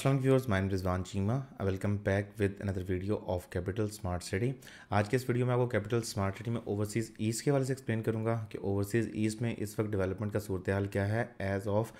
Aslam viewers माइन Rizwan Cheema I welcome back with another video of Capital smart City आज के इस वीडियो में आपको कैपिटल स्मार्ट सिटी में ओवरसीज़ ईस्ट के हवाले से एक्सप्लेन करूँगा कि ओवरसीज़ ईस्ट में इस वक्त डेवलपमेंट का सूरत हाल क्या है as of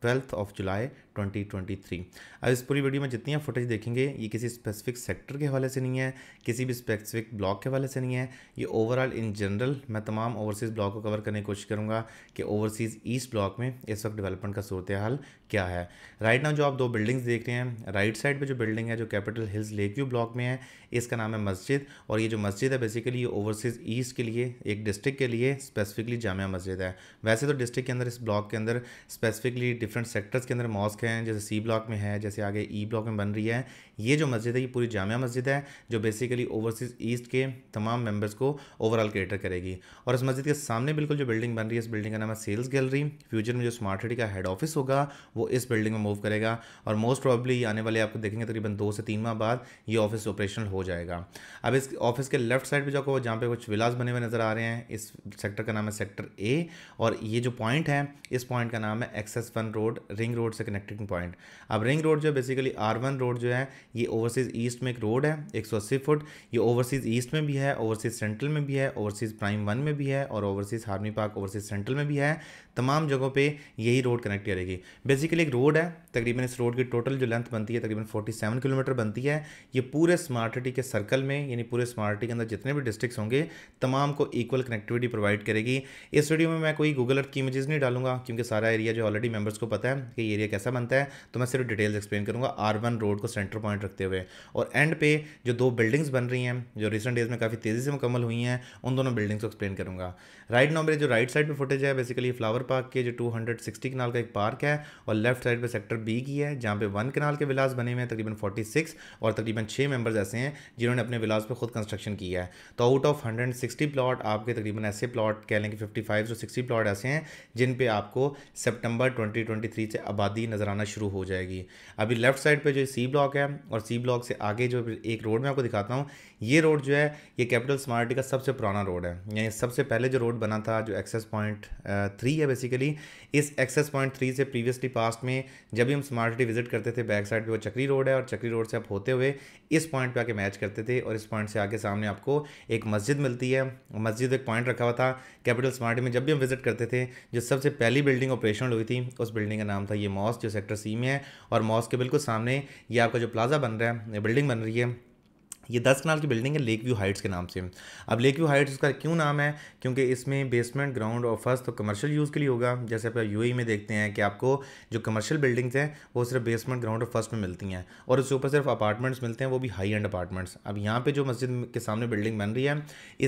twelfth of July 2023 अब इस पूरी वीडियो में जितनी आप फुटेज देखेंगे ये किसी स्पेसिफिक सेक्टर के हवाले से नहीं है किसी भी स्पेसिफिक ब्लॉक के हवाले से नहीं है ये ओवरऑल इन जनरल मैं तमाम ओवरसीज़ ब्लॉक को कवर करने की कोशिश करूँगा कि ओवरसीज़ ईस्ट ब्लॉक में इस वक्त डेवलपमेंट का सूरत हाल क्या है राइट नाउ जो आप दो बिल्डिंग्स देख रहे हैं राइट साइड पर जो बिल्डिंग है जो Capital hills lake view block में है इसका नाम है मस्जिद और ये जो मस्जिद है बेसिकली ये ओवरसीज़ ईस्ट के लिए एक डिस्ट्रिक्ट के लिए स्पेसिफिकली जामिया मस्जिद है वैसे तो डिस्ट्रिक्ट के अंदर इस ब्लॉक के अंदर स्पेसिफिकली डिफरेंट सेक्टर्स के अंदर मॉस्क हैं जैसे सी ब्लॉक में है जैसे आगे ई e ब्लॉक में बन रही है ये जो मस्जिद है ये पूरी जामिया मस्जिद है जो बेसिकली ओवरसीज़ ईस्ट के तमाम मेंबर्स को ओवरऑल केटर करेगी और इस मस्जिद के सामने बिल्कुल जो बिल्डिंग बन रही है इस बिल्डिंग का नाम है सेल्स गैलरी फ्यूचर में जो स्मार्ट सिटी का हेड ऑफिस होगा वो इस बिल्डिंग में मूव करेगा और मोस्ट प्रॉबली आने वाले आपको देखेंगे तकरीबन दो से तीन माह बाद ये ऑफिस ऑपरेशनल हो जाएगा अब इस ऑफिस के लेफ्ट साइड पर जो जहाँ पे कुछ विलास बने हुए नज़र आ रहे हैं इस सेक्टर का नाम है सेक्टर ए और ये जो पॉइंट है इस पॉइंट का नाम है access one road ring road से कनेक्टेड कनेक्टिंग पॉइंट अब रिंग रोड जो है बेसिकली आर वन रोड जो है ये ओवरसीज़ ईस्ट में एक रोड है एक सौ अस्सी फुट ये ओवरसीज़ ईस्ट में भी है ओवरसीज़ सेंट्रल में भी है ओवरसीज़ प्राइम वन में भी है और ओवरसीज़ हार्मी पार्क ओवरसीज़ सेंट्रल में भी है तमाम जगहों पर यही रोड कनेक्ट करेगी बेसिकली एक रोड है तकरीबन इस रोड की टोटल जो लेंथ बनती है तकरीबन फोर्टी सेवन किलोमीटर बनती है ये पूरे स्मार्ट सिटी के सर्कल में यानी पूरे स्मार्ट सिटी के अंदर जितने भी डिस्ट्रिक्ट होंगे तमाम को इक्वल कनेक्टिविटी प्रोवाइड करेगी इस वीडियो में मैं कोई गूगल अर्थ की इमेजेस नहीं डालूंगा क्योंकि सारा एरिया जो ऑलरेडी मेंबर्स को पता है कि एरिया कैसा बनता है मानता है तो मैं सिर्फ डिटेल्स एक्सप्लेन करूँगा आर वन रोड को सेंटर पॉइंट रखते हुए और एंड पे जो दो बिल्डिंग्स बन रही हैं जो रिसेंट डेज में काफ़ी तेज़ी से मुकम्मल हुई हैं उन दोनों बिल्डिंग्स को एक्सप्लेन करूँगा राइट नाउ जो राइट साइड पर फुटेज है बेसिकली फ्लावर पार्क के जो टू हंड्रेड का एक पार्क है और लेफ्ट साइड पर सेक्टर बी की है जहाँ पे वन कनाल के विलास बने हुए हैं तकरीबन फोर्टी और तकरीबन छः मेम्बर्स ऐसे हैं जिन्होंने अपने विलास पर खुद कंस्ट्रक्शन किया है तो आउट ऑफ हंड्रेड प्लॉट आपके तकरीबन ऐसे प्लॉट कह लेंगे फिफ्टी फाइव सिक्सटी प्लॉट ऐसे हैं जिन पे आपको सितंबर 2023 से आबादी नजर आने आना शुरू हो जाएगी अभी लेफ्ट साइड पे जो सी ब्लॉक है और सी ब्लॉक से आगे जो एक रोड मैं आपको दिखाता हूँ ये रोड जो है ये कैपिटल स्मार्टी का सबसे पुराना रोड है यानी सबसे पहले जो रोड बना था जो एक्सेस पॉइंट थ्री है बेसिकली इस एक्सेस पॉइंट थ्री से प्रीवियसली पास्ट में जब भी हम स्मार्टी विजिट करते थे बैक साइड पर वो चक्री रोड है और चक्री रोड से आप होते हुए इस पॉइंट पर आके मैच करते थे और इस पॉइंट से आगे सामने आपको एक मस्जिद मिलती है मस्जिद एक पॉइंट रखा हुआ था कैपिटल स्मार्टी में जब भी हम विजिट करते थे जो सबसे पहली बिल्डिंग ऑपरेशनल हुई थी उस बिल्डिंग का नाम था ये मॉस जो सेक्टर सी में है और मॉस के बिल्कुल सामने ये आपका जो प्लाजा बन रहा है बिल्डिंग बन रही है ये दस कनाल की बिल्डिंग है लेक व्यू हाइट्स के नाम से अब लेक व्यू हाइट्स का क्यों नाम है क्योंकि इसमें बेसमेंट ग्राउंड और फर्स्ट तो कमर्शियल यूज़ के लिए होगा जैसे आप यू e में देखते हैं कि आपको जो कमर्शियल बिल्डिंग्स हैं वो सिर्फ बेसमेंट ग्राउंड और फर्स्ट में मिलती हैं और उसके ऊपर सिर्फ अपार्टमेंट्स मिलते हैं वो भी हाई एंड अपार्टमेंट्स अब यहाँ पर जो मस्जिद के सामने बिल्डिंग बन रही है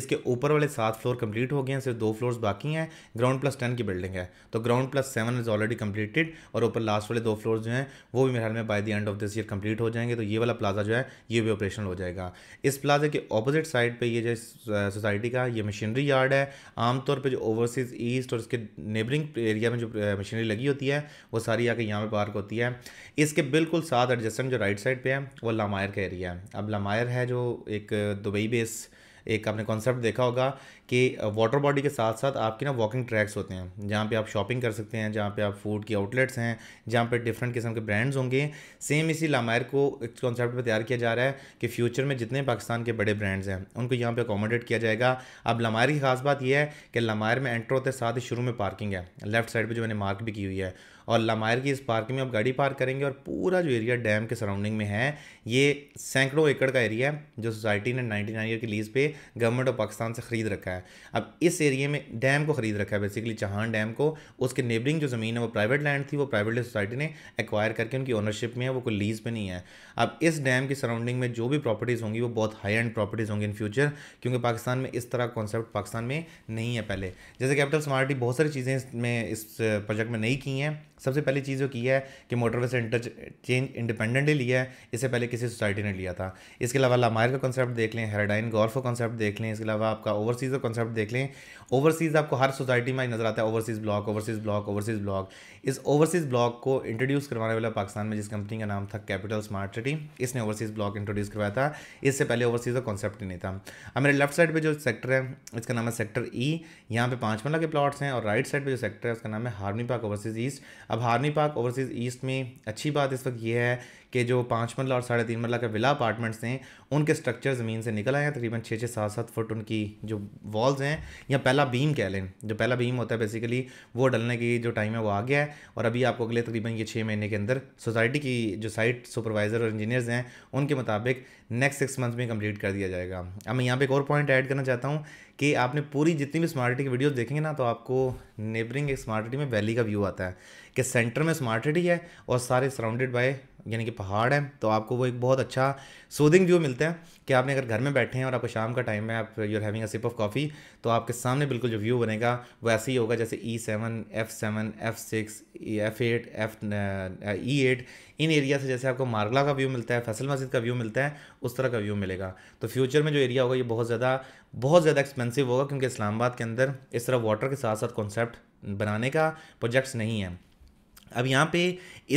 इसके ऊपर वाले सात फ्लोर कम्प्लीट हो गए हैं सिर्फ दो फ्लोर्स बाकी हैं ग्राउंड प्लस टेन की बिल्डिंग है तो ground plus seven is already completed और ऊपर लास्ट वाले दो फ्लोर जो हैं वो भी मेरे ख्याल में by the end of this year complete हो जाएंगे तो ये वाला प्लाजा जो है ये भी ऑपरेशन हो जाएगा इस प्लाजे के ऑपोजिट साइड पे ये जो सोसाइटी का ये मशीनरी यार्ड है आमतौर पे जो ओवरसीज़ ईस्ट और इसके नेबरिंग एरिया में जो मशीनरी लगी होती है वो सारी आके यहाँ पे पार्क होती है इसके बिल्कुल साथ एडजस्टेंट जो राइट साइड पर है वो लामायर का एरिया है अब लामायर है जो एक दुबई बेस एक आपने कॉन्सेप्ट देखा होगा कि वाटर बॉडी के साथ साथ आपके ना वॉकिंग ट्रैक्स होते हैं जहाँ पे आप शॉपिंग कर सकते हैं जहाँ पे आप फूड की आउटलेट्स हैं जहाँ पे डिफरेंट किस्म के ब्रांड्स होंगे सेम इसी लामायर को इस कॉन्सेप्ट तैयार किया जा रहा है कि फ्यूचर में जितने पाकिस्तान के बड़े ब्रांड्स हैं उनको यहाँ पर अकोमोडेट किया जाएगा अब लामायर की खास बात यह है कि लामायर में एंटर होते साथ ही शुरू में पार्किंग है लेफ्ट साइड पर जो मैंने मार्क भी की हुई है और लामायर की इस पार्किंग में आप गाड़ी पार्क करेंगे और पूरा जो एरिया डैम के सराउंडिंग में है ये सैकड़ों एकड़ का एरिया है जो सोसाइटी ने नाइन्टी नाइन ईयर की लीज़ पे गवर्नमेंट ऑफ पाकिस्तान से ख़रीद रखा है है अब इस एरिए में डैम को ख़रीद रखा है बेसिकली चहान डैम को उसके नेबरिंग जो ज़मीन है वो प्राइवेट लैंड थी वो प्राइवेट सोसाइटी ने एक्वायर करके उनकी ओनरशिप में है वो कोई लीज़ पे नहीं है अब इस डैम की सराउंडिंग में जो भी प्रॉपर्टीज़ होंगी वो बहुत हाई एंड प्रॉपर्टीज़ होंगी इन फ्यूचर क्योंकि पाकिस्तान में इस तरह कॉन्सेप्ट पाकिस्तान में नहीं है पहले जैसे कैपिटल स्मार्टी बहुत सारी चीज़ें इसमें इस प्रोजेक्ट में नहीं की हैं सबसे पहली चीज़ जो की है कि मोटरवे से इंटरचेंज इंडिपेंडेंटली लिया है इससे पहले किसी सोसाइटी ने लिया था इसके अलावा लामायर का कॉन्सेप्ट देख लें हेराडाइन गॉल्फ का कॉन्सेप्ट देख लें इसके अलावा आपका ओवरसीज़ का कॉन्सेप्ट देख लें ओवरसीज़ आपको हर सोसाइटी में नज़र आता है overseas block overseas block overseas block इस ओवरसीज़ ब्लॉक को इंट्रोड्यूस करवाने वाला पाकिस्तान में जिस कंपनी का नाम था कैपिटल स्मार्ट सिटी इसने ओवरसीज़ ब्लॉक इंट्रोड्यूस करवाया था इससे पहले ओवरसीज़ का कॉन्सेप्ट ही नहीं था अब मेरे लेफ्ट साइड पर जो सेक्टर है इसका नाम है सेक्टर ई e। यहाँ पे पाँच मल्ला के प्लाट्स हैं और राइट साइड पर जो सेक्टर है उसका नाम है हार्मी पार्क ओवरसीज़ ईस्ट अब हार्नी पार्क ओवरसीज़ ईस्ट में अच्छी बात इस वक्त यह है के जो पाँच मरला और साढ़े तीन मरला के विला अपार्टमेंट्स हैं उनके स्ट्रक्चर ज़मीन से निकल आए हैं तकरीबन छः छः सात सात फुट उनकी जो वॉल्स हैं या पहला बीम कह लें जो पहला बीम होता है बेसिकली वो डलने की जो टाइम है वो आ गया है और अभी आपको अगले तकरीबन ये छः महीने के अंदर सोसाइटी की जो साइट सुपरवाइज़र और इंजीनियर्स हैं उनके मुताबिक नेक्स्ट सिक्स मंथ में कम्प्लीट कर दिया जाएगा अब मैं यहाँ पर एक और पॉइंट ऐड करना चाहता हूँ कि आपने पूरी जितनी भी स्मार्ट सिटी की वीडियोस देखेंगे ना तो आपको नेबरिंग एक स्मार्ट सिटी में वैली का व्यू आता है कि सेंटर में स्मार्ट सिटी है और सारे सराउंडेड बाय यानी कि पहाड़ है तो आपको वो एक बहुत अच्छा सूदिंग व्यू मिलता है कि आपने अगर घर में बैठे हैं और आपको शाम का टाइम है आप you're having a sip of coffee तो आपके सामने बिल्कुल जो व्यू बनेगा वो ऐसे ही होगा जैसे E seven F seven F six F eight F E eight इन एरिया से जैसे आपको मारगला का व्यू मिलता है फैसल मस्जिद का व्यू मिलता है उस तरह का व्यू मिलेगा तो फ्यूचर में जो एरिया होगा ये बहुत ज़्यादा बहुत ज़्यादा एक्सपेंसिव होगा क्योंकि इस्लामाबाद के अंदर इस तरह वाटर के साथ साथ कॉन्सेप्ट बनाने का प्रोजेक्ट्स नहीं है अब यहाँ पे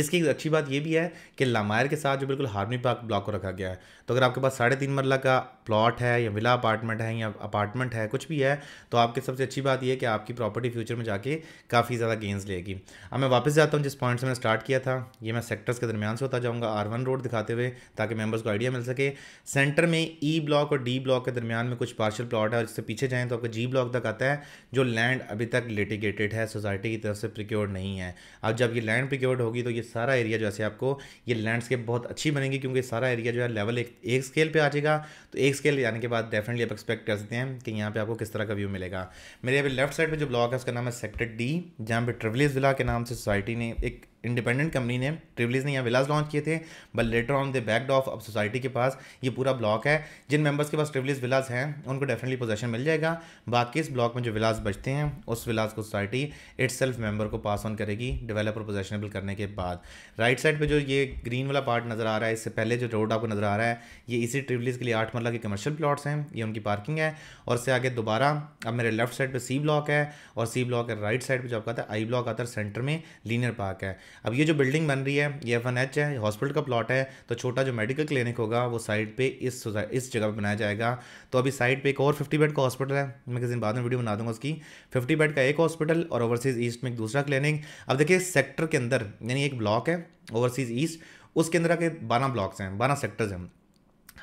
इसकी एक अच्छी बात ये भी है कि लामायर के साथ जो बिल्कुल हार्मी पार्क ब्लॉक को रखा गया है तो अगर आपके पास साढ़े तीन मरला का प्लॉट है या विला अपार्टमेंट है या अपार्टमेंट है कुछ भी है तो आपकी सबसे अच्छी बात यह है कि आपकी प्रॉपर्टी फ्यूचर में जाके काफ़ी ज़्यादा गेंस लेगी अब मैं वापस जाता हूँ जिस पॉइंट से मैंने स्टार्ट किया था ये मैं सेक्टर्स के दरमियान से होता जाऊँगा आर वन रोड दिखाते हुए ताकि मेम्बर्स को आइडिया मिल सके सेंटर में ई e ब्लॉक और डी ब्लॉक के दरमियान में कुछ पार्शल प्लॉट है और इससे पीछे जाएँ तो आपका जी ब्लॉक तक आता है जो लैंड अभी तक लिटिगेटेड है सोसाइटी की तरफ से प्रिक्योर्ड नहीं है अब जब ये लैंड प्रिक्योर्ड होगी तो ये सारा एरिया जैसे आपको ये लैंडस्केप बहुत अच्छी बनेगी क्योंकि सारा एरिया जो है लेवल एक एक स्केल पे आ जाएगा तो एक स्केल जाने के बाद डेफिनेटली आप एक्सपेक्ट कर सकते हैं कि यहाँ पे आपको किस तरह का व्यू मिलेगा मेरे अभी लेफ्ट साइड पे जो ब्लॉग है उसका नाम है सेक्टर डी जहाँ पे ट्रिवलेज विला के नाम से सोसाइटी ने एक इंडिपेंडेंट कंपनी ने ट्रिवलीज ने यहाँ विलास लॉन्च किए थे but later on the back of अब सोसाइटी के पास ये पूरा ब्लॉक है जिन मेंबर्स के पास ट्रिवलीज विलास हैं उनको डेफिनेटली पोजेशन मिल जाएगा बाकी इस ब्लॉक में जो विलास बचते हैं उस विलास को सोसाइटी इट्स सेल्फ मेंबर को पास ऑन करेगी डेवलपर पोजेशनेबल करने के बाद राइट साइड पर जो ये ग्रीन वाला पार्ट नज़र आ रहा है इससे पहले जो रोड आपको नज़र आ रहा है ये इसी ट्रिवलीज के लिए आठ मरला के कमर्शियल प्लाट्स हैं ये उनकी पार्किंग है और इससे आगे दोबारा अब मेरे लेफ्ट साइड पर सी ब्लॉक है और सी ब्लॉक के राइट साइड पर जो आपका है आई ब्लॉक आता है सेंटर में लीनियर पार्क है अब ये जो बिल्डिंग बन रही है ये एफ एन एच है हॉस्पिटल का प्लॉट है तो छोटा जो मेडिकल क्लिनिक होगा वो साइड पे इस इस जगह पे बनाया जाएगा तो अभी साइड पे एक और 50 बेड का हॉस्पिटल है मैं किसी दिन बाद में वीडियो बना दूंगा उसकी 50 बेड का एक हॉस्पिटल और ओवरसीज़ ईस्ट में एक दूसरा क्लिनिक अब देखिए सेक्टर के अंदर यानी एक ब्लॉक है ओवरसीज़ ईस्ट उसके अंदर के बारह ब्लॉक्स हैं बारह सेक्टर्स हैं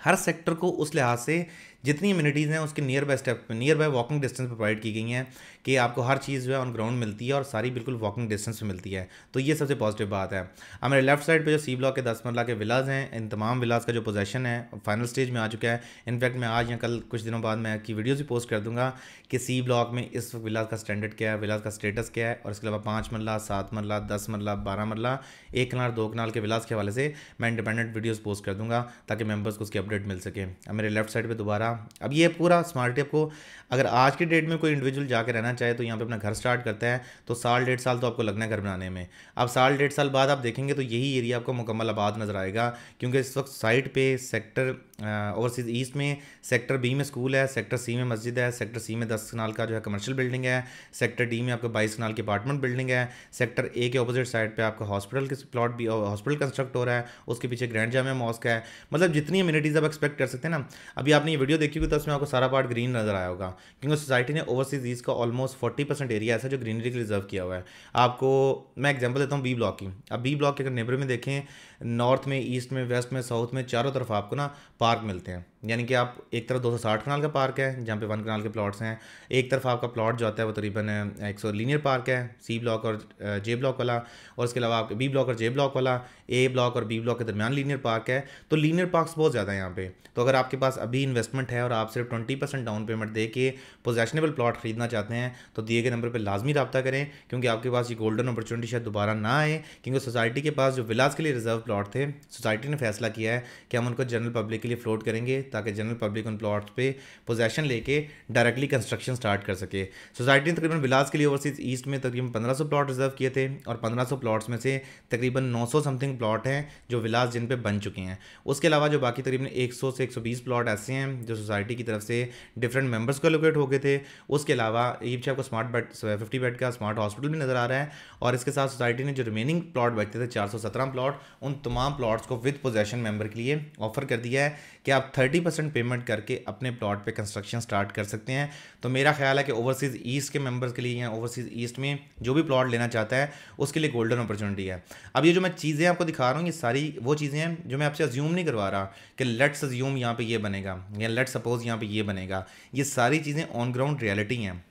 हर सेक्टर को उस लिहाज से जितनी इम्यूनिटीज़ हैं उसके nearby step nearby walking distance provide की गई हैं कि आपको हर चीज़ जो है ऑन ग्राउंड मिलती है और सारी बिल्कुल वॉकिंग डिस्टेंस पर मिलती है तो ये सबसे पॉजिटिव बात है हमारे लेफ्ट साइड पर जो सी ब्लॉक के दस मरला के विलाज हैं इन तमाम विलाज का जो पोजेशन है फाइनल स्टेज में आ चुका है इनफैक्ट मैं आज या कल कुछ दिनों बाद मैं की वीडियोज़ भी पोस्ट कर दूँगा कि सी ब्लॉक में इस विलाज का स्टैंडर्ड क्या है विलाज का स्टेटस क्या है और इसके अलावा पाँच मरला सात मरला दस मरला बारह मरला एक कनाल दो कनाल के विलास के हवाले से मैं इंडिपेंडेंट वीडियोज़ पोस्ट कर दूँगा ताकि मेम्बर्स को उसकी अपडेट मिल सके मेरे लेफ्ट साइड पर दोबारा वगैरह अब ये पूरा स्मार्ट को अगर आज के डेट में कोई इंडिविजुअल जाके रहना चाहे तो यहाँ पे अपना घर स्टार्ट करता है तो साल डेढ़ साल तो आपको लगना है घर बनाने में अब साल डेढ़ साल बाद आप देखेंगे तो यही एरिया आपको मुकम्मल आबाद नज़र आएगा क्योंकि इस वक्त साइट पर सेक्टर ओवरसीज़ ईस्ट में सेक्टर बी में स्कूल है सेक्टर सी में मस्जिद है सेक्टर सी में दस कनाल का जो है कमर्शियल बिल्डिंग है सेक्टर डी में आपका बाईस कनाल की अपार्टमेंट बिल्डिंग है सेक्टर ए के अपोजिट साइड पे आपका हॉस्पिटल के प्लॉट भी हॉस्पिटल कंस्ट्रक्ट हो रहा है उसके पीछे ग्रैंड जामा मॉस्क है मतलब जितनी अम्यूनिटीज़ आप एक्सपेक्ट कर सकते हैं ना अभी आपने ये वीडियो देखी हुई तो उसमें आपको सारा पार्ट ग्रीन नजर आया होगा क्योंकि सोसाइटी ने ओवरसीज़ ईस्ट का ऑलमोस्ट फोर्टी परसेंट एरिया ऐसा जो ग्रीनरी के रिजर्व किया हुआ है आपको मैं एग्जाम्पल देता हूँ बी ब्लॉक की अब बी ब्लॉक के अगर नेबर में देखें नॉर्थ में ईस्ट में वेस्ट में साउथ में चारों तरफ आपको ना पार्क मिलते हैं यानी कि आप एक तरफ 260 कनाल का पार्क है जहाँ पे वन कनाल के प्लॉट्स हैं एक तरफ आपका प्लॉट जो आता है वो तकरीबन एक सौ लीनियर पार्क है सी ब्लॉक और जे ब्लॉक वाला और इसके अलावा आपके बी ब्लॉक और जे ब्लॉक वाला ए ब्लॉक और बी ब्लॉक के दरमियान लीनियर पार्क है तो लीनियर पार्क बहुत ज़्यादा है यहाँ पर तो अगर आपके पास अभी इन्वेस्टमेंट है और आप सिर्फ ट्वेंटी परसेंट डाउन पेमेंट दे के पोजेशनेबल प्लाट खरीदना चाहते हैं तो दिए गए नंबर पर लाजमी रबा करें क्योंकि आपके पास ये गोल्डन अपॉर्चुनिटी शायद दोबारा ना आए क्योंकि सोसाइटी के पास जो विलास के लिए रिजर्व प्लॉट थे सोसाइटी ने फैसला किया है कि हम उनको जनरल पब्लिक के लिए फ्लोट करेंगे ताकि जनरल पब्लिक उन प्लॉट्स पे पोजेशन लेके डायरेक्टली कंस्ट्रक्शन स्टार्ट कर सके सोसाइटी ने तकरीबन बिलास के लिए ओवरसीज ईस्ट में तकरीबन पंद्रह प्लॉट रिजर्व किए थे और पंद्रह प्लॉट्स में से तकरीबन नौ समथिंग प्लॉट हैं जो विलास जिन पर बन चुके हैं उसके अलावा जो बाकी तकरीबन एक से एक प्लॉट ऐसे हैं जो सोसाइटी की तरफ से डिफरेंट मेम्बर्स को लोकेट हो गए थे उसके अलावा ईप्च आपको स्मार्ट बेड फिफ्टी बेड का स्मार्ट हॉस्पिटल भी नज़र आ रहा है और इसके साथ सोसाइटी ने जो रिमेनिंग प्लॉट बचते थे चार प्लॉट उन तमाम प्लॉट्स को विद पोजेशन मेंबर के लिए ऑफर कर दिया है कि आप 30 परसेंट पेमेंट करके अपने प्लॉट पे कंस्ट्रक्शन स्टार्ट कर सकते हैं तो मेरा ख्याल है कि ओवरसीज़ ईस्ट के मेंबर्स के लिए या ओवरसीज़ ईस्ट में जो भी प्लॉट लेना चाहता है उसके लिए गोल्डन अपॉर्चुनिटी है अब ये जो मैं चीज़ें आपको दिखा रहा हूँ ये सारी वो चीज़ें हैं जो मैं आपसे अज्यूम नहीं करवा रहा कि लेट्स अज्यूम यहाँ पर ये बनेगा या लेट सपोज़ यहाँ पर ये बनेगा ये सारी चीज़ें ऑन ग्राउंड रियलिटी हैं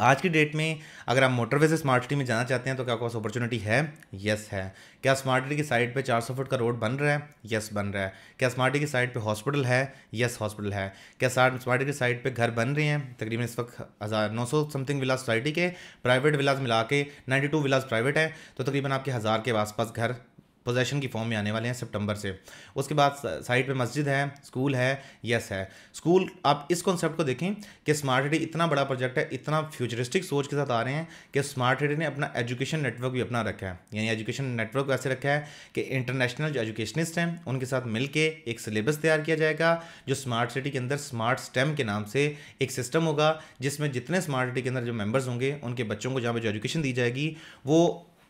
आज की डेट में अगर आप मोटरवे से स्मार्ट सिटी में जाना चाहते हैं तो क्या आपके पास अपॉर्चुनिटी है यस है क्या स्मार्ट सिटी की साइड पे 400 फुट का रोड बन रहा है यस बन रहा है क्या स्मार्ट सिटी की साइड पे हॉस्पिटल है यस हॉस्पिटल है क्या स्मार्ट सिटी की साइड पे घर बन रहे हैं तकरीबन इस वक्त हज़ार नौ सौ समथिंग विलाज सोसाइटी के प्राइवेट विलाज मिला के नाइन्टी टू विलाज प्राइवेट है तो तकरीबन आपके हज़ार के आसपास घर पोजेशन की फॉर्म में आने वाले हैं सितंबर से उसके बाद साइड पे मस्जिद है स्कूल है यस है स्कूल आप इस कॉन्सेप्ट को देखें कि स्मार्ट सिटी इतना बड़ा प्रोजेक्ट है इतना फ्यूचरिस्टिक सोच के साथ आ रहे हैं कि स्मार्ट सिटी ने अपना एजुकेशन नेटवर्क भी अपना रखा है यानी एजुकेशन नेटवर्क ऐसे रखा है कि इंटरनेशनल जो एजुकेशनिस्ट हैं उनके साथ मिलके एक सिलेबस तैयार किया जाएगा जो स्मार्ट सिटी के अंदर स्मार्ट स्टेम के नाम से एक सिस्टम होगा जिसमें जितने स्मार्ट सिटी के अंदर जो मेम्बर्स होंगे उनके बच्चों को जहाँ पर जो एजुकेशन दी जाएगी वो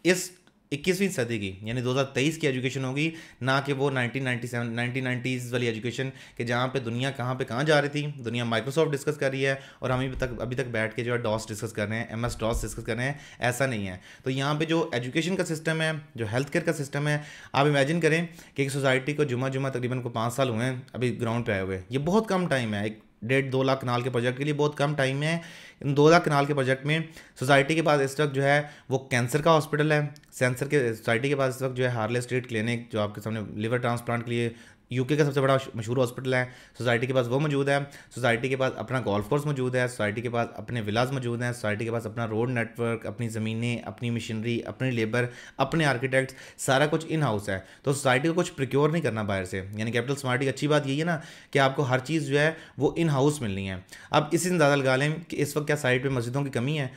इस इक्कीसवीं सदी की यानी 2023 की एजुकेशन होगी ना कि वो 1997 1990s वाली एजुकेशन कि जहाँ पे दुनिया कहाँ पे कहाँ जा रही थी दुनिया माइक्रोसॉफ्ट डिस्कस कर रही है और हम अभी तक अभी तक बैठ के जो है डॉस डिस्कस कर रहे हैं एम एस डॉस डिस्कस कर रहे हैं ऐसा नहीं है तो यहाँ पर जो एजुकेशन का सिस्टम है जो हेल्थ केयर का सिस्टम है आप इमेजिन करें कि एक सोसाइटी को जुमा जुमा तकरीबन को पाँच साल हुए हैं अभी ग्राउंड पर आए हुए ये बहुत कम टाइम है एक डेढ़ दो लाख कनाल के प्रोजेक्ट के लिए बहुत कम टाइम है इन दो लाख कनाल के प्रोजेक्ट में सोसाइटी के पास इस वक्त जो है वो कैंसर का हॉस्पिटल है सेंसर के सोसाइटी के पास इस वक्त जो है हार्ले स्ट्रीट क्लिनिक जो आपके सामने लिवर ट्रांसप्लांट के लिए यूके का सबसे बड़ा मशहूर हॉस्पिटल है सोसाइटी के पास वो मौजूद है सोसाइटी के पास अपना गोल्फ कोर्स मौजूद है सोसाइटी के पास अपने विलाज मौजूद हैं सोसाइटी के पास अपना रोड नेटवर्क अपनी ज़मीनें अपनी मशीनरी अपनी लेबर अपने आर्किटेक्ट्स सारा कुछ इन हाउस है तो सोसाइटी को कुछ प्रिक्योर नहीं करना बाहर से यानी कैपिटल स्मार्ट की अच्छी बात यही है ना कि आपको हर चीज़ जो है वो इन हाउस मिलनी है अब इसी ज्यादा लगा लें कि इस वक्त क्या साइड पर मस्जिदों की कमी है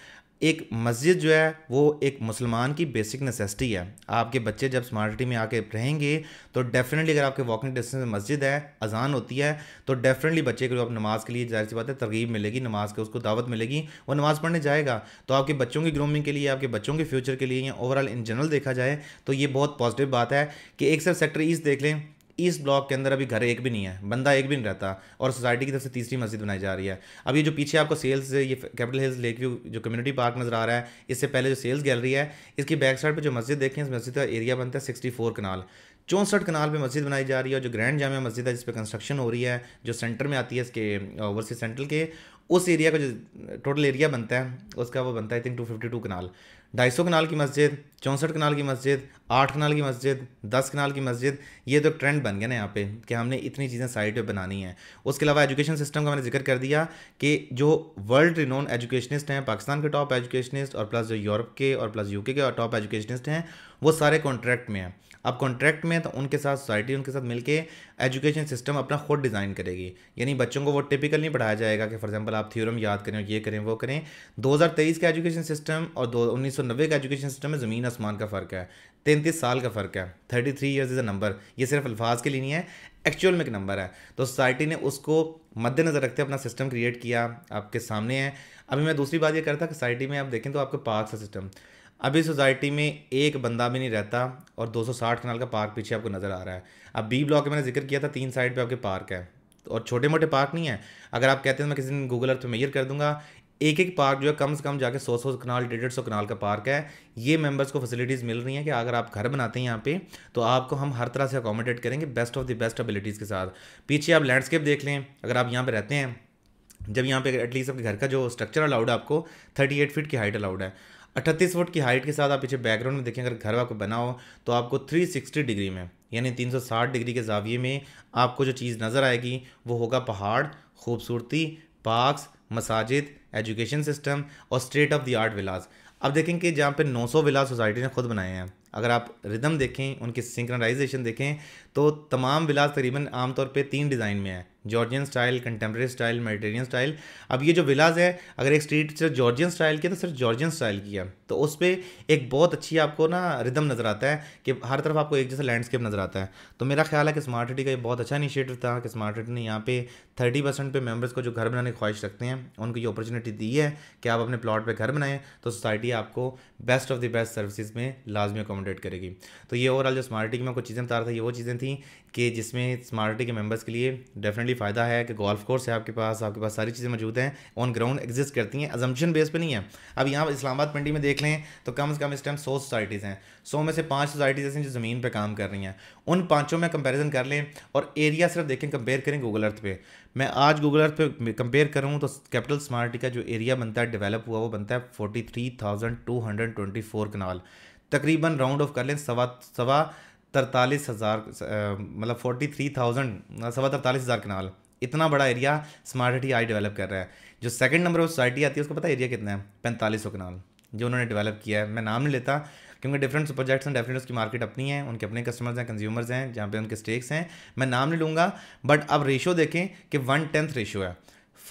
एक मस्जिद जो है वो एक मुसलमान की बेसिक नेसेसिटी है आपके बच्चे जब स्मार्ट सिटी में आके रहेंगे तो डेफिनेटली अगर आपके वॉकिंग डिस्टेंस में मस्जिद है अजान होती है तो डेफिनेटली बच्चे को आप नमाज़ के लिए जाहिर सी बात है तरगीब मिलेगी नमाज़ के उसको दावत मिलेगी वो नमाज़ पढ़ने जाएगा तो आपके बच्चों की ग्रूमिंग के लिए आपके बच्चों के फ्यूचर के लिए या ओवरऑल इन जनरल देखा जाए तो ये बहुत पॉजिटिव बात है कि एक सर सेक्टर ईस्ट देख लें इस ब्लॉक के अंदर अभी घर एक भी नहीं है बंदा एक भी नहीं रहता और सोसाइटी की तरफ से तीसरी मस्जिद बनाई जा रही है अब ये जो पीछे आपको सेल्स ये कैपिटल हिल्स लेक व्यू जो कम्युनिटी पार्क नज़र आ रहा है इससे पहले जो सेल्स गैलरी है इसकी बैक साइड पर जो मस्जिद देखें इस मस्जिद का एरिया बनता है सिक्सटी कनाल चौंसठ कनाल पे मस्जिद बनाई जा रही है जो ग्रैंड जामिया मस्जिद है जिस पर कंस्ट्रक्शन हो रही है जो सेंटर में आती है इसके ओवरसी सेंट्रल के उस एरिया का जो टोटल एरिया बनता है उसका वो बनता है I think two fifty two kanal ढाई सौ कनाल की मस्जिद चौंसठ कनाल की मस्जिद आठ कनाल की मस्जिद दस कनाल की मस्जिद ये तो ट्रेंड बन गया ना यहाँ पे कि हमने इतनी चीज़ें साइड पे बनानी है उसके अलावा एजुकेशन सिस्टम का मैंने जिक्र कर दिया कि जो वर्ल्ड रिनोन एजुकेशनिस्ट हैं पाकिस्तान के टॉप एजुकेशनिस्ट और प्लस जो यूरोप के और प्लस यूके के और टॉप एजुकेशनिस्ट हैं वो सारे कॉन्ट्रैक्ट में हैं अब कॉन्ट्रैक्ट में तो उनके साथ सोसाइटी उनके साथ मिलके एजुकेशन सिस्टम अपना खुद डिज़ाइन करेगी यानी बच्चों को वो टिपिकल नहीं पढ़ाया जाएगा कि फॉर एग्जांपल आप थ्योरम याद करें ये करें वो करें 2023 का एजुकेशन सिस्टम और दो उन्नीस का एजुकेशन सिस्टम में ज़मीन आसमान का फ़र्क है तैंतीस साल का फ़र्क है thirty three years is a number ये सिर्फ अल्फाज के लिए नहीं है एक्चुअल में एक नंबर है तो सोसाइटी ने उसको मद्देनज़र रखते अपना सिस्टम क्रिएट किया आपके सामने है अभी मैं दूसरी बात ये करता कि सोसाइटी में आप देखें तो आपके पार्क है सिस्टम अभी सोसाइटी में एक बंदा भी नहीं रहता और 260 कनाल का पार्क पीछे आपको नज़र आ रहा है अब बी ब्लॉक में मैंने जिक्र किया था तीन साइड पे आपके पार्क है और छोटे मोटे पार्क नहीं है अगर आप कहते हैं तो मैं किसी दिन गूगल अर्थ पर मेयर कर दूंगा एक एक पार्क जो है कम से कम जाके सौ सौ कनाल डेढ़ डेढ़ सौ कनाल का पार्क है ये मेंबर्स को फैसिलिटीज़ मिल रही हैं कि अगर आप घर बनाते हैं यहाँ पे तो आपको हम हर तरह से अकोमोडेट करेंगे best of the best abilities के साथ पीछे आप लैंडस्केप देख लें अगर आप यहाँ पर रहते हैं जब यहाँ पे एटलीस्ट आपके घर का जो स्ट्रक्चर अलाउड है आपको एट फीट की हाइट अलाउड है अट्ठतीस फुट की हाइट के साथ आप पीछे बैकग्राउंड में देखें अगर घर आपको बना हो तो आपको 360 डिग्री में यानी 360 डिग्री के जाविए में आपको जो चीज़ नज़र आएगी वो होगा पहाड़ खूबसूरती पार्क्स मसाजिद एजुकेशन सिस्टम और state of the art villas अब देखें कि जहाँ पे 900 विलास सोसाइटी ने खुद बनाए हैं अगर आप रिदम देखें उनकी सिंक्रनाइजेशन देखें तो तमाम विलास तकरीबन आमतौर पर तीन डिज़ाइन में है Georgian style contemporary style Mediterranean style अब ये जो विलाज है अगर एक स्ट्रीट सिर्फ जॉर्जियन स्टाइल की है तो सिर्फ जॉर्जियन स्टाइल की है तो उस पर एक बहुत अच्छी आपको ना रिदम नज़र आता है कि हर तरफ आपको एक जैसा लैंडस्केप नज़र आता है तो मेरा ख्याल है कि स्मार्ट सिटी का ये बहुत अच्छा इनिशिएटिव था कि स्मार्ट सिटी ने यहाँ पे थर्टी परसेंट पे मेम्बर्स को जो घर बनाने की ख्वाहिश रखते हैं उनको ये अपॉर्चुनिटी दी है कि आप अपने प्लॉट पर घर बनाएं तो सोसाइटी आपको best of the best services में लाजमी अकोमोडेट करेगी तो ये ओवरऑल जो स्मार्ट सिटी में कुछ चीज़ें बता रहा था ये वो चीज़ें थी कि जिसमें स्मार्टी के मेंबर्स के लिए डेफिनेटली फ़ायदा है कि गोल्फ कोर्स है आपके पास आपके पास सारी चीज़ें मौजूद हैं ऑन ग्राउंड एग्जिस्ट करती हैं एजम्पन बेस पे नहीं है अब यहाँ इस्लामाबाद मंडी में देख लें तो कम से कम इस टाइम सौ सोसाइटीज़ हैं सौ में से पाँच सोसाइटीज़ ऐसी जो ज़मीन पर काम कर रही हैं उन पाँचों में कंपेरिजन कर लें और एरिया सिर्फ देखें कंपेयर करें गूगल अर्थ पर मैं आज गूगल अर्थ पर कंपेयर करूँ तो कैपिटल स्मार्टी का जो एरिया बनता है डेवलप हुआ वो बनता है forty three thousand two hundred twenty four kanal तकरीबन राउंड ऑफ कर लें सवा सवा तरतालीस हज़ार मतलब फोर्टी थ्री थाउजेंड सवा तरतालीस हज़ार कनाल इतना बड़ा एरिया स्मार्ट सिटी आई डेवलप कर रहा है जो सेकंड नंबर ऑफ सोसाइटी आती है उसको पता है एरिया कितना है पैंतालीस सौ कनाल जो उन्होंने डेवलप किया है मैं नाम नहीं लेता क्योंकि डिफरेंट प्रोजेक्ट्स हैं डेफिनेट उसकी मार्केट अपनी है उनके अपने कस्टमर्स हैं कंज्यूमर्स हैं जहाँ पे उनके स्टेक्स हैं मैं नाम नहीं लूँगा बट अब रेशो देखें कि वन टेंथ रेशो है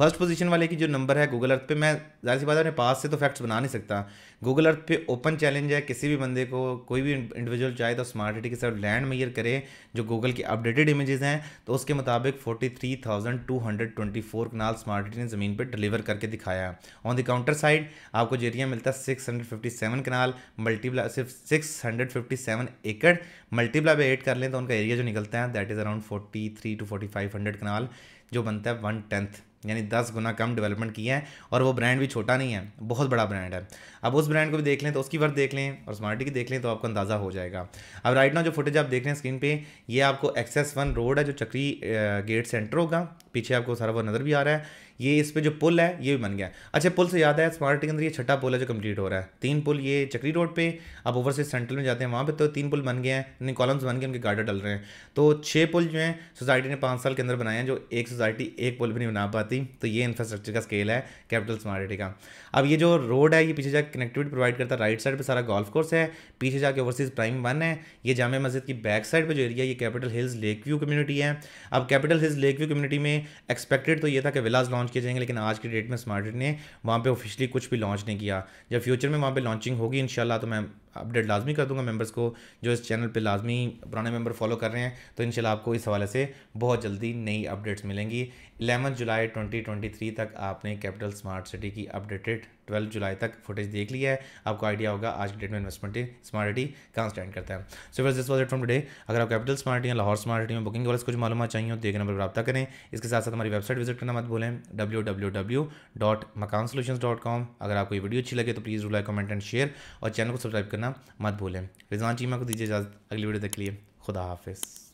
फर्स्ट पोजीशन वाले की जो नंबर है गूगल अर्थ पे मैं जाहिर सी बात है अपने पास से तो फैक्ट्स बना नहीं सकता गूगल अर्थ पे ओपन चैलेंज है किसी भी बंदे को कोई भी इंडिविजुअल चाहे तो स्मार्ट सिटी के साथ लैंड मेयर करे जो गूगल की अपडेटेड इमेजेस हैं तो उसके मुताबिक forty three thousand two hundred twenty four kanal smart city ने ज़मीन पर डिलीवर करके दिखाया ऑन द काउंटर साइड आपको जो एरिया मिलता है six hundred fifty seven kanal multiply सिर्फ सिक्स हंड्रेड फिफ्टी सेवन एकड़ मल्टीप्ला पे एड कर लें तो उनका एरिया जो निकलता है that is around forty three to forty five hundred kanal जो बनता है वन टेंथ यानी दस गुना कम डेवलपमेंट किया है और वो ब्रांड भी छोटा नहीं है बहुत बड़ा ब्रांड है अब उस ब्रांड को भी देख लें तो उसकी वर्थ देख लें और स्मार्टी की देख लें तो आपको अंदाज़ा हो जाएगा अब राइट ना जो फुटेज आप देख रहे हैं स्क्रीन पर ये आपको एक्सेस वन रोड है जो चक्री गेट सेंटर होगा पीछे आपको सारा वो नज़र भी आ रहा है ये इस पर जो पुल है ये भी बन गया अच्छा पुल से याद है स्मार्टी के अंदर ये छठा पुल है जो कंप्लीट हो रहा है तीन पुल ये चक्री रोड पे अब ओवर से सेंट्रल में जाते हैं वहाँ पे तो तीन पुल बन गए हैं इन कॉलम्स बन गए उनके गार्डर डल रहे हैं तो छः पुल जो हैं सोसाइटी ने पाँच साल के अंदर बनाए हैं जो एक सोसाइटी एक पुल भी नहीं बना पाती तो ये इंफ्रास्ट्रक्चर का स्केल है कैपिटल स्मार्टी का अब ये जो रोड है ये पीछे जाकर कनेक्टिविटी प्रोवाइड करता है राइट साइड पर सारा गोल्फ कोर्स है पीछे जाके ओवरसीज़ प्राइम वन है ये जामे मस्जिद की बैक साइड पर जो एरिया ये capital hills lake view community है अब capital hills lake view community में एक्सपेक्टेड तो ये था कि विलाज लॉन्च किए जाएंगे लेकिन आज की डेट में स्मार्ट ने वहाँ पर ऑफिशियली कुछ भी लॉन्च नहीं किया जब फ्यूचर में वहाँ पर लॉन्चिंग होगी इन तो मैं अपडेट लाजमी कर दूंगा मेंबर्स को जो इस चैनल पे लाजमी पुराने मेंबर फॉलो कर रहे हैं तो इन आपको इस हवाले से बहुत जल्दी नई अपडेट्स मिलेंगी 11 जुलाई 2023 तक आपने कैपिटल स्मार्ट सिटी की अपडेटेड ट्वेल्व जुलाई तक फुटेज देख लिया है आपको आइडिया होगा आज की डेट में इन्वेस्टमेंट स्मार्टी कहाँ स्टैंड करता है सो फिर this was it from today अगर आप कैपिटल स्मार्ट या लाहौर स्मार्टी में बुकिंग वाले कुछ मालूम चाहिए तो एक नंबर पर रब्ता करें इसके साथ साथ हमारी वेबसाइट विजिट करना मत भूलें W W W dot Makaan dot com अगर आपको ये वीडियो अच्छी लगे तो please like comment and share और चैनल को सब्सक्राइब करना मत भूलें रिजान चीमा को दीजिए इजाज़त अगली वीडियो देख लिए खुदा हाफिज़